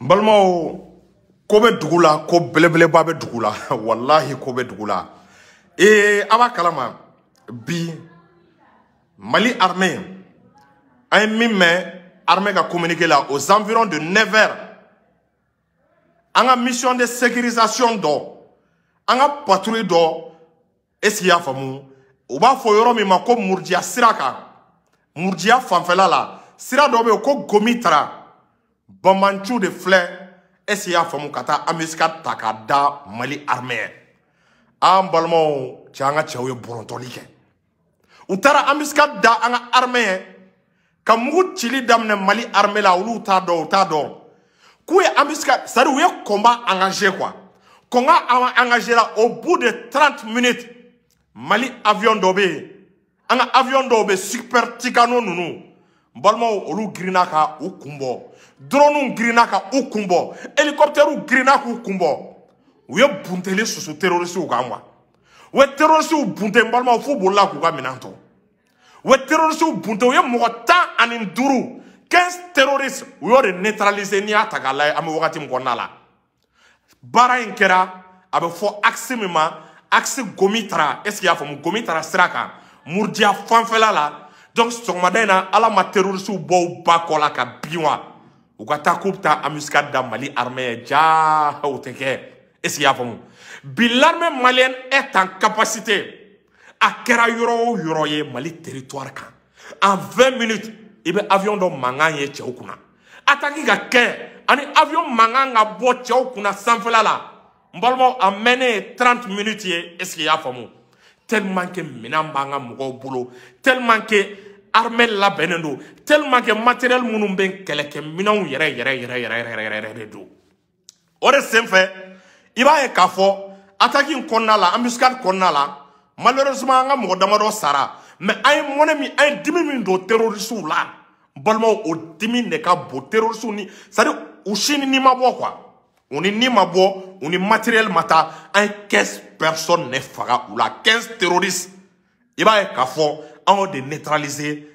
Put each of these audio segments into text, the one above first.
n balimaw ko bɛ dugu ko belebele bɛ dugu la walahi ko bɛ dugu la ee bi mali armée un ye min mɛn armée communiqué là, aux environs de 9 heures anga mission de sécurisation do anga patrouille dɔ est-ce qu'il y a faamu u b'a fo yoro mi ma ko sira kan la sira dɔ ko bamanciw de filɛ ese y'a faamu ka taa amerika ta k'a da mali armée an balimaw cɛ an ka cɛw ye bɔrɔntɔli kɛ u taara amerika da an ka armée ka mugu cili daminɛ mali armée la olu t'a dɔn u t'a dɔn k'u ye amerika c'est à dire u ye kɔnba engagé quoi kɔnga engagé la au bout de trente minutes mali avion dɔ bɛ yen an ka avion dɔw bɛ super tigano ninnu n balimaw olu girinna ka u kun bɔ. droniw girinna ka u kunbɔ helikɔptɛriw girinna k'u kunbɔ u ye bunteli susu terorisiw kan wa u ye terorisiw bunte n balimaw f'u bolila k'u ka minɛn to u ye terorisiw bunte u ye mɔgɔ tan ani duuru quinze terroristes u y'o de neutraliser n'i y'a ta k'a lajɛ an bɛ wagati min kɔnɔna la baara in kɛra a bɛ fɔ axe min ma axe gomi taara est ce que i y'a faamu gomi taara sira kan murudiya fanfɛla la donc sɔgɔmada in na ala ma terorisiw bɔ u ba kɔ la ka bin wa. u ka taa k'u bɛ taa amusika da mali armée jaa o tɛ kɛ est ce que i y'a faamu bi l'armée malienne est en capacité a kɛra yɔrɔ o yɔrɔ ye mali territoire kan en vingt minutes i bɛ avion dɔ mankan ye cɛw kunna attaque ka kɛ ani avion mankan ka bɔ cɛw kunna sanfɛla la n balimaw a mɛnnen trente minutes ye est ce que i y'a faamu tellement que minɛn b'an ka mɔgɔw bolo tellement que armée la benendo tellement que matériel minnu ben kɛlɛkɛminɛnw est yɛrɛ yere yere yere yere yere yere o de la malheureusement sara mais ay ye mɔnɛ min dimi terroristes la o ka terroristes ni c'est à ni mabo kwa ni mabo matériel personnes ou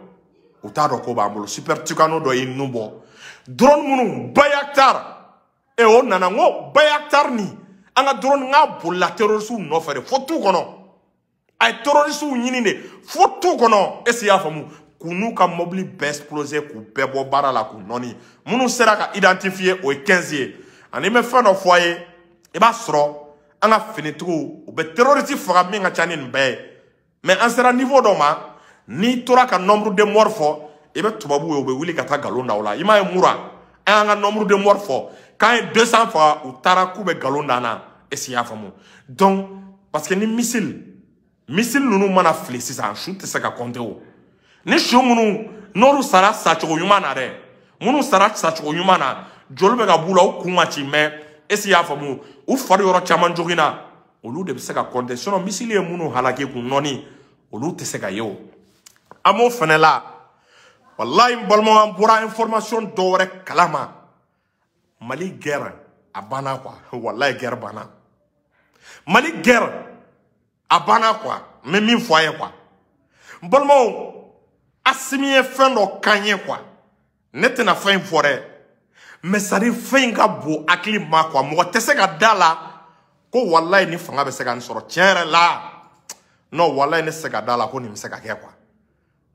u t'a dɔn ko b'an bolo super tukano dɔ y'i nu bɔ drone minnu bayaktar e o nana n ko bayaktar nin an ka drone n k'a bolila terorisiw nɔfɛ de fo tu kɔnɔ a ye terorisiw ɲini de fo tu kɔnɔ est ce que i y'a faamu k'u n'u ka mobili bɛɛ explose k'u bɛɛ bɔ baara la k'u nɔɔni minnu sera ka identifier o ye 15 ye ani n bɛ fɛn dɔ fɔ a ye i b'a sɔrɔ an ka finitigiw u bɛ terorisi faga min ka ca ni nin bɛɛ ye mɛ an sera niveau dɔ ma n'i tora ka nombre de mort fɔ i bɛ tubabu ye u bɛ wuli ka taa nkalon da o la i m'a ye mura an y'an ka nombre de mort fɔ k'an ye 200 faga u taara k'u bɛ nkalon da an na est ce que i y'a faamu donc parce que ni missile missile ninnu mana fili sisan su tɛ se ka compter o ni su minnu n'olu sara sacogo ɲuman na dɛ minnu sara sacogo ɲuman na joli bɛ ka b'u la u kun ma ci mɛ est ce que i y'a faamu u fari yɔrɔ caman joginna olu de bɛ se ka compter sinon missile ye minnu halaki kun nɔɔni olu tɛ se ka ye o. an b'o wallahi ambura am n information d'ore kalama mali guerre a banna quoi walayi guerre bana mali guerre a banna quoi n bɛ min a quoi n balimaw asimi ye fɛn dɔ k'an ye quoi ne tɛna fɛn in fɔ dɛ mɛ sadi fɛn in ka ma ko wallahi ni fanga bɛ se ka nin la non wallahi ne ko ni se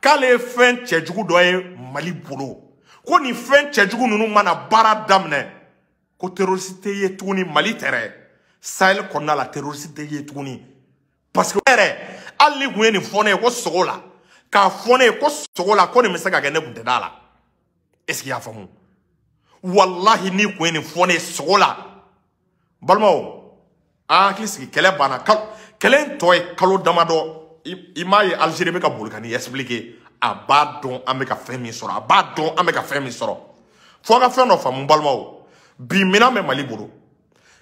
k'ale ye fɛn cɛjugu dɔ ye mali bolo ko ni fɛn cɛjugu ninnu mana baara daminɛ ko terorisite ye tuguni mali tɛrɛ sahɛli kɔnɔna la terorisi ye tuguni parce que yɛrɛ hali ni kun ye nin fɔ ne ye ko sogo la k'a fɔ ne ye ko sogo la ko nin bɛ se ka kɛ ne tun tɛ d'a la est ce que y'a faamu walahi ni kun ye nin fɔ ne ye sogo la balimaw an hakili sigi kɛlɛ banna kalo kɛlɛ in tɔ ye kalo damadɔ i m'a ye alizeri bɛ ka boli ka nin ɛsipilike a b'a dɔn an bɛ ka fɛn min sɔrɔ a b'a dɔn an bɛ ka fɛn min sɔrɔ fo a ka fɛn dɔ faamu n balimaw bi minɛn bɛ mali bolo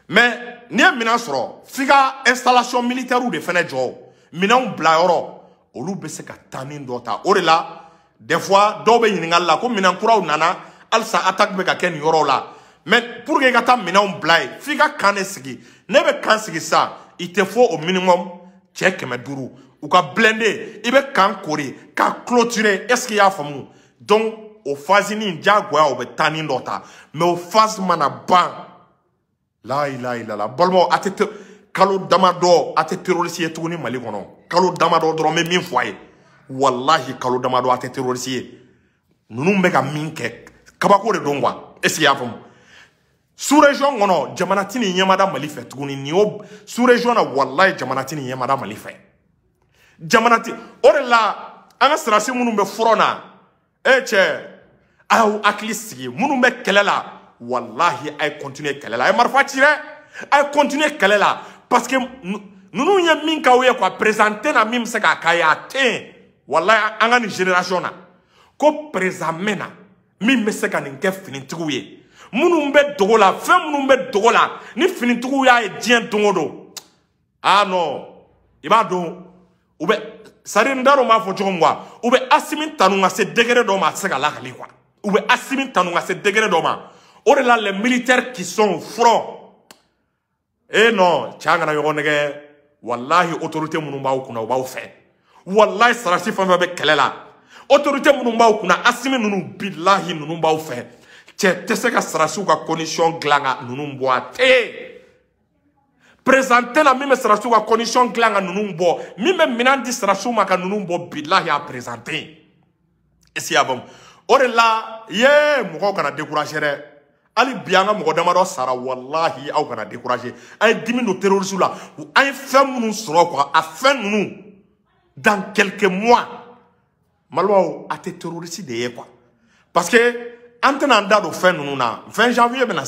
mɛ n'i ye minɛn sɔrɔ f'i ka installation militaire de fana jɔ minɛnw bila yɔrɔ olu bɛ se ka taanin dɔ ta o de la des fois dɔw bɛ ɲininkali la ko minɛn kuraw nana halisa attaque bɛ ka kɛ nin yɔrɔw la mɛ pour que i ka taa minɛnw bila yen f'i ka kan de sigi ne bɛ kan sigi sisan i tɛ fɔ o minimum cɛ kɛmɛ duuru ou ka blende ibe va kan kori ka clôturer est ce qu'il y a faamu donc au fazini ni o bɛ taanin dɔ mais au fazi manaban, ban il balimaw a tɛ te kalo damado a tɛ terorisi ye tuguni mali kalo damado dɔrɔn n bɛ min kalo damado a tɛ terorisi nous ninnu minke, ka min kabako de don est ce qu'il y a faamu sous-région kɔnɔ a, tɛ mali région jamanatini jamana tɛ o de la an ka sirasi minnu bɛ fɔlɔ na e cɛ a y'aw hakili sigi minnu bɛ kɛlɛ la walahi a ye kɔntiniye kɛlɛ la a ye marifa ci dɛ a ye kɔntiniye kɛlɛ la parce que ninnu ye min k'aw ye kuwa perezan tɛ na min bɛ se k'a k'a ye a tɛ yen walahi an ka nin generation na ko perezan mɛn na min bɛ se ka nin kɛ finitigiw ye minnu bɛ dogo la fɛn minnu bɛ dogo la ni finitigiw y'a ye diɲɛ don o don ah non i b'a dɔn u bɛ sari n da dɔ m'a fɔ cogo min wa u bɛ asimi tanu ka se degere dɔ ma a tɛ se ka lakali kuwa u bɛ asimi tanu ka se degere dɔ ma o de la les militaires qui sont francs eh non cɛ an kana ɲɔgɔn nɛgɛ walahi autorité minnu b'aw kunna u b'aw fɛ walahi sarasi fɛn fɛn bɛ kɛlɛ la autorité minnu b'aw kunna asimi ninnu bilahi ninnu b'aw fɛ cɛ tɛ se ka sarasiw ka condition dilan ka ninnu bɔ a tɛ yen. Présenter la même sarasu ka condition dilan ka ninnu bɔ min bɛ sarasu ma ka ninnu présenter est-ce y'a la ye mɔgɔw kana décourager dɛ hali bi an ka sara wallahi au kana décourager a ye dimi don terroriste la an ye fɛn minnu sɔrɔ quoi a fɛn ninnu dans quelques mois malibaw a tɛ terroriste de ye quoi parce que an tɛna an da don fɛn na 20 janvier bɛna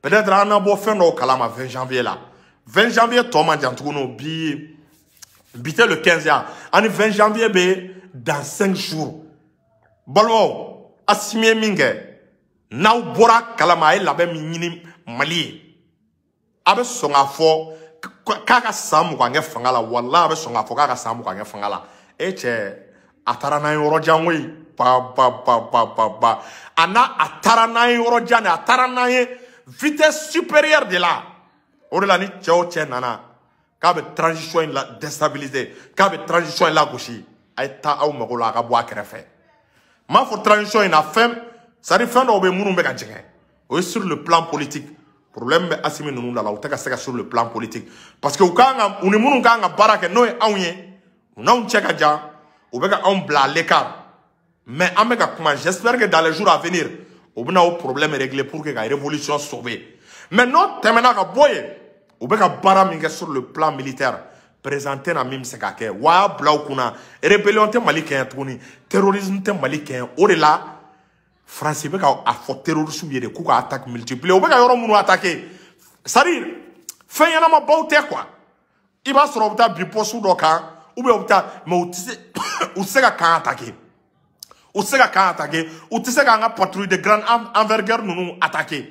peut-être an na bɔ fɛn dɔw kalama 20 janvier là. 20 janvier Thomas man nous bi bi le 15 ya ani 20 janvier b dans 5 jours Bolo asimi Minge. min Bora n'aw bora kalama e mali Abe son bɛ kaka k'a fɔ fangala fanga la wala abe son afo kaka fɔ fanga la e cɛ ba ba ba ba ba ba n'a vitesse supérieure de la. O de ni cɛ o nana k'a transition la déstabiliser k'a bɛ transition in lagosi a ye taa aw mago la ka bɔ a m'a fɔ transition na fɛn Ça à dire fɛn dɔw bɛ yen minnu ka sur le plan politique problème bɛ Asimi nous da la u teka ka sur le plan politique parce que ou kan ka u ni minnu kan ka baara kɛ n'o ye anw ye u n'anw cɛ Ou jan u ka à l'écart mais an bɛ j'espère que dans les jours à venir u bɛna o problème réglé pour que la révolution sauver mais non, tɛmɛna ka bɔ boyer. u bɛ ka baara min kɛ sur le plan militaire présenté na min bɛ se ka kɛ wa bila u kunna e rébellion tɛ mali kɛɲɛ tuguni terrorisme tɛ mali kɛɲɛ o de la faransi bɛ ka a fɔ terroriste ye de k'u ka attaque multiplier u bɛ ka yɔrɔ minnu attaquer c'est à dire fɛn ɲɛnamabaw tɛ quoi i b'a sɔrɔ u bɛ taa bin poste dɔ kan ubiyɛn u bɛ taa mɛ u tɛ se u tɛ se ka kan attaquer u tɛ se ka kan attaquer u tɛ se ka an ka patrouille de grande envergure ninnu attaquer.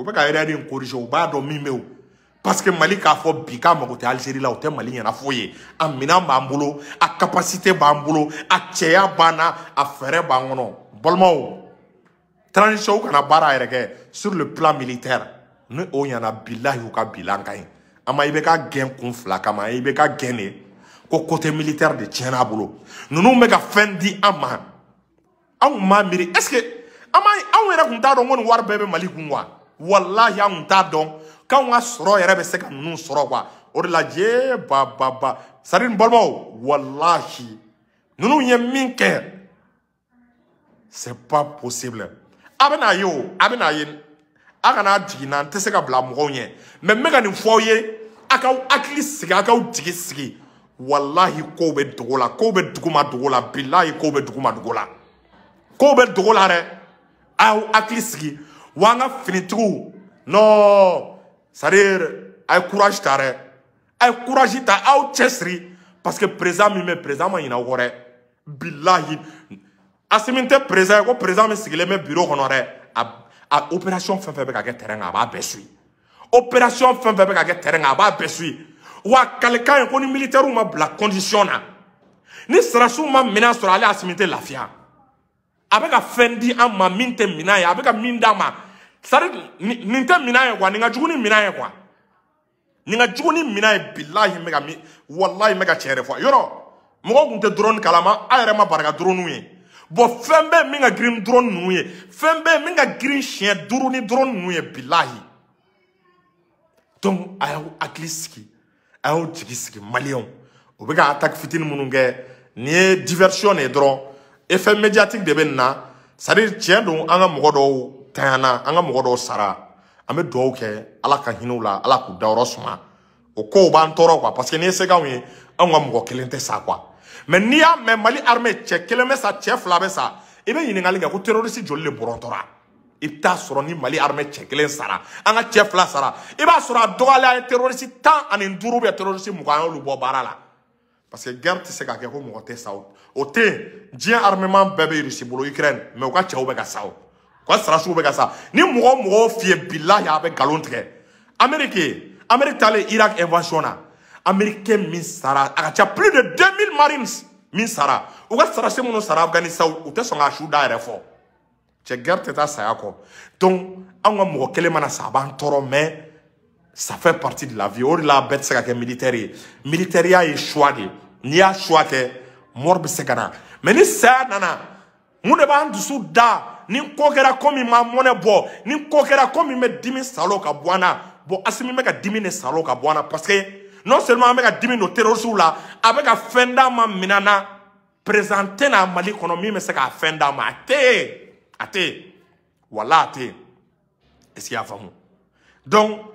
o bɛ ka yɛrɛ de korije u b'a dɔn min bɛ o parce que mali k'a fɔ bi k'a mago tɛ alizeri la o tɛ mali ɲɛna foyi ye a minɛn b'an bolo a kapasite b'an bolo a cɛya b'an na a fɛɛrɛ b'an kɔnɔ balimaw transition kana baara yɛrɛ kɛ sur le plan militaire ni o ɲɛna bilahi u ka bilan ka ɲi ama i bɛ ka gɛn kun fila kama i bɛ ka gɛn de ko côté militaire de tiɲɛna a bolo ninnu bɛ ka fɛn di an ma anw m'a miiri est ce que an yɛrɛ tun t'a dɔn ko nin wari bɛɛ bɛ mali kun wa. walahi an t'a dɔn k'anw ka sɔrɔ yɛrɛ bɛ se ka ninnu sɔrɔ kuwa o de la jee ba ba ba sari ni balimaw walahi ninnu ye min kɛ c'est pas possible a bɛna ye o a bɛna ye a kana jigin na n tɛ se ka bila mɔgɔw ɲɛ mɛ n bɛ ka nin fɔ aw ye a k'aw hakili sigi a k'aw jigi sigi walahi kow bɛ dogo la kow bɛ dugu ma dogo la bilahi kow bɛ dugu ma dogo la kow bɛ dogo la dɛ a y'aw hakili sigi. wa an ka finitigiw non c'est à dire a ye courage ta dɛ a ye courage ta aw cɛsiri parce que président min bɛ président ma ɲinɛ aw kɔ dɛ bilahi asimi tɛ président ye ko président min sigilen bɛ bureau kɔnɔ dɛ a a opération fɛn fɛn bɛ ka kɛ terrain kan a b'a bɛɛ suit opération fɛn fɛn bɛ ka kɛ terrain kan a b'a bɛɛ suit wa kalikan ye ko ni militaire ma bila condition na ni sɔrɔsiw ma minɛn sɔrɔ ale asimi tɛ lafiya. a bɛ ka fɛn di an ma min tɛ minan ye a bɛ ka min d'an ma sari nin tɛ minan ye kuwa nin ka jugu ni minan ye kuwa nin ka jugu ni minan ye bilahi n bɛ ka min walahi n bɛ ka tiɲɛ yɛrɛ fɔ yɔrɔ mɔgɔw tun tɛ drone kalama a yɛrɛ ma baraka drone ye bɔn fɛn bɛɛ min ka girin drone ninnu ye fɛn bɛɛ min ka girin siɲɛ duuru ni drone ninnu ye bilahi donc a y'aw hakili sigi a y'aw jigi sigi maliyɛnw u bɛ ka attaque fitinin minnu kɛ nin ye diversion de ye dɔrɔn. effet médiatique de bɛ nin na c'est à dire tiɲɛ don an ka mɔgɔ dɔw tanyana an ka mɔgɔ dɔw sara an bɛ dugawu kɛ ala ka hinɛw la ala k'u dayɔrɔ suma o kow b'an tɔɔrɔ quoi parce que n'i ye sɛgɛnw ye anw ka mɔgɔ kelen tɛ sa quoi mais n'i y'a mɛn mali armée cɛ kelen bɛ sa cɛ fila bɛ sa i bɛ ɲininkali kɛ ko terroriste joli le bɔrɔntɔra i bɛ taa sɔrɔ ni mali armée cɛ kelen sara an ka cɛ fila sara i b'a sɔrɔ a dɔgɔyalen terroriste tan ani duuru bɛ terroriste mugan an y'olu bɔ baara la. parce que guerre tɛ se ka kɛ ko mɔgɔ tɛ sa o tɛ yen diɲɛ armement bɛɛ bɛ rusi bolo ukraine mɛ u ka cɛw bɛ ka sa o u ka sarasiw bɛ ka sa ni mɔgɔ o mɔgɔ fiyɛ bilahi a bɛ nkalon tigɛ amérique amérique taalen irak invasion na américain min sara a ah, ka ca plus de 2000 marines min sara u ka sarasi minnu sara afganistan u tɛ sɔn k'a su da yɛrɛ fɔ cɛ guerre tɛ taa saya kɔ donc anw ka mɔgɔ kelen mana sa a b'an tɔɔrɔ mais ça fait partie de la vie o de la bɛɛ tɛ se ka kɛ militaire ye militaire ye choix de ye n'i y'a choix kɛ mort bɛ se ka na mɛ ni saya nana mun de b'an dusu da ni ko kɛra ko min ma mɔnɛ bɔ ni ko kɛra ko min bɛ dimi salo ka bɔ an na bon asimi bɛ ka dimi de salo ka bɔ an na parce que non seulement an bɛ ka dimi don terroriste la a bɛ ka fɛn d'an ma minan na président tɛ na mali kɔnɔ min bɛ se k'a fɛn d'an ma a tɛ yen a tɛ yen wala a tɛ yen est ce que i y'a faamu donc.